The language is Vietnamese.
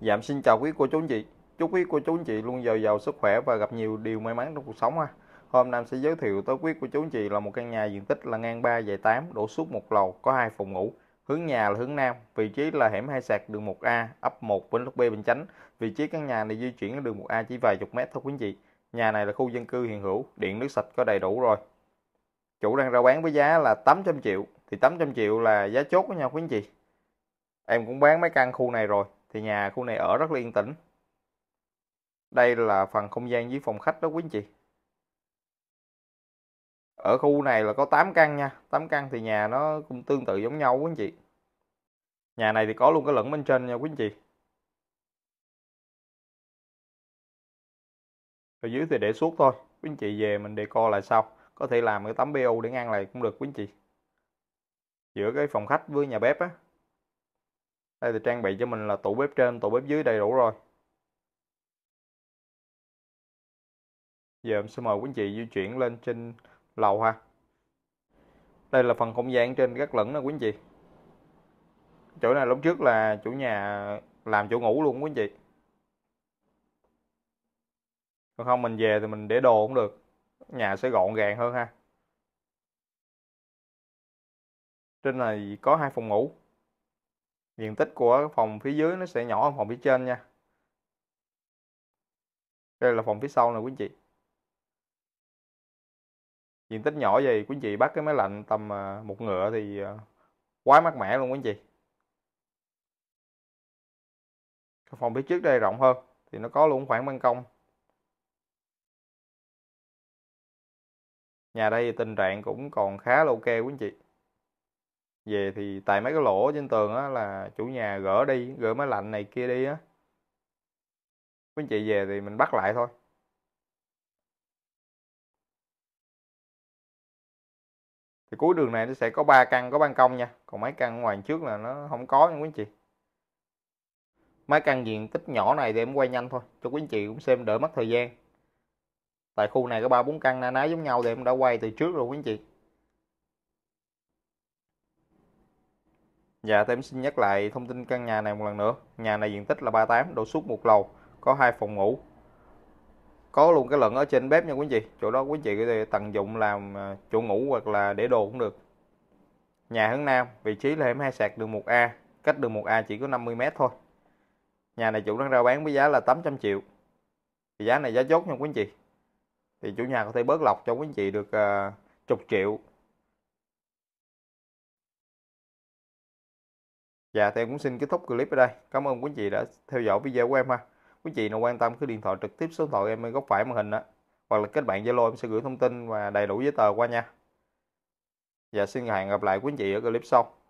Dạm xin chào quý cô chú anh chị Chúc quý cô chú anh chị luôn dồi dào sức khỏe và gặp nhiều điều may mắn trong cuộc sống ha Hôm nay sẽ giới thiệu tới quý cô chú anh chị là một căn nhà diện tích là ngang 3 dài 8 đổ suốt một lầu có hai phòng ngủ Hướng nhà là hướng Nam, vị trí là hẻm hai sạc đường 1A, ấp 1 Vĩnh Lộc B Bình Chánh Vị trí căn nhà này di chuyển ở đường 1A chỉ vài chục mét thôi quý anh chị Nhà này là khu dân cư hiện hữu, điện nước sạch có đầy đủ rồi Chủ đang ra bán với giá là 800 triệu Thì 800 triệu là giá chốt của nhau quý anh chị Em cũng bán mấy căn khu này rồi thì nhà khu này ở rất là yên tĩnh đây là phần không gian dưới phòng khách đó quý anh chị ở khu này là có 8 căn nha 8 căn thì nhà nó cũng tương tự giống nhau quý anh chị nhà này thì có luôn cái lửng bên trên nha quý anh chị ở dưới thì để suốt thôi quý anh chị về mình co lại sau có thể làm cái tấm bo để ngăn lại cũng được quý anh chị giữa cái phòng khách với nhà bếp á đây thì trang bị cho mình là tủ bếp trên tủ bếp dưới đầy đủ rồi giờ em sẽ mời quý anh chị di chuyển lên trên lầu ha đây là phần không gian trên gác lửng đó quý anh chị chỗ này lúc trước là chủ nhà làm chỗ ngủ luôn quý anh chị còn không mình về thì mình để đồ cũng được nhà sẽ gọn gàng hơn ha trên này có hai phòng ngủ diện tích của phòng phía dưới nó sẽ nhỏ hơn phòng phía trên nha đây là phòng phía sau nè quý anh chị diện tích nhỏ vậy quý anh chị bắt cái máy lạnh tầm à, một ngựa thì à, quá mát mẻ luôn quý anh chị phòng phía trước đây rộng hơn thì nó có luôn khoảng ban công nhà đây tình trạng cũng còn khá là ok quý anh chị về thì tại mấy cái lỗ trên tường á là chủ nhà gỡ đi gỡ máy lạnh này kia đi á quý anh chị về thì mình bắt lại thôi thì cuối đường này nó sẽ có ba căn có ban công nha còn mấy căn ngoài trước là nó không có nha quý anh chị mấy căn diện tích nhỏ này thì em quay nhanh thôi cho quý anh chị cũng xem đỡ mất thời gian tại khu này có ba bốn căn na ná giống nhau thì em đã quay từ trước rồi quý anh chị Dạ, tụi xin nhắc lại thông tin căn nhà này một lần nữa. Nhà này diện tích là 38, độ suốt một lầu, có hai phòng ngủ. Có luôn cái lợn ở trên bếp nha quý anh chị. Chỗ đó quý anh chị có thể tận dụng làm à, chỗ ngủ hoặc là để đồ cũng được. Nhà hướng Nam, vị trí là hẻm hai sạc đường 1A, cách đường 1A chỉ có 50 m thôi. Nhà này chủ đang rao bán với giá là 800 triệu. Thì giá này giá chốt nha quý anh chị. Thì chủ nhà có thể bớt lọc cho quý anh chị được uh, chục triệu dạ thì em cũng xin kết thúc clip ở đây. Cảm ơn quý chị đã theo dõi video của em ha. Quý chị nào quan tâm cứ điện thoại trực tiếp số điện thoại em ở góc phải màn hình đó. Hoặc là kết bạn Zalo em sẽ gửi thông tin và đầy đủ giấy tờ qua nha. Và dạ, xin hẹn gặp lại quý chị ở clip sau.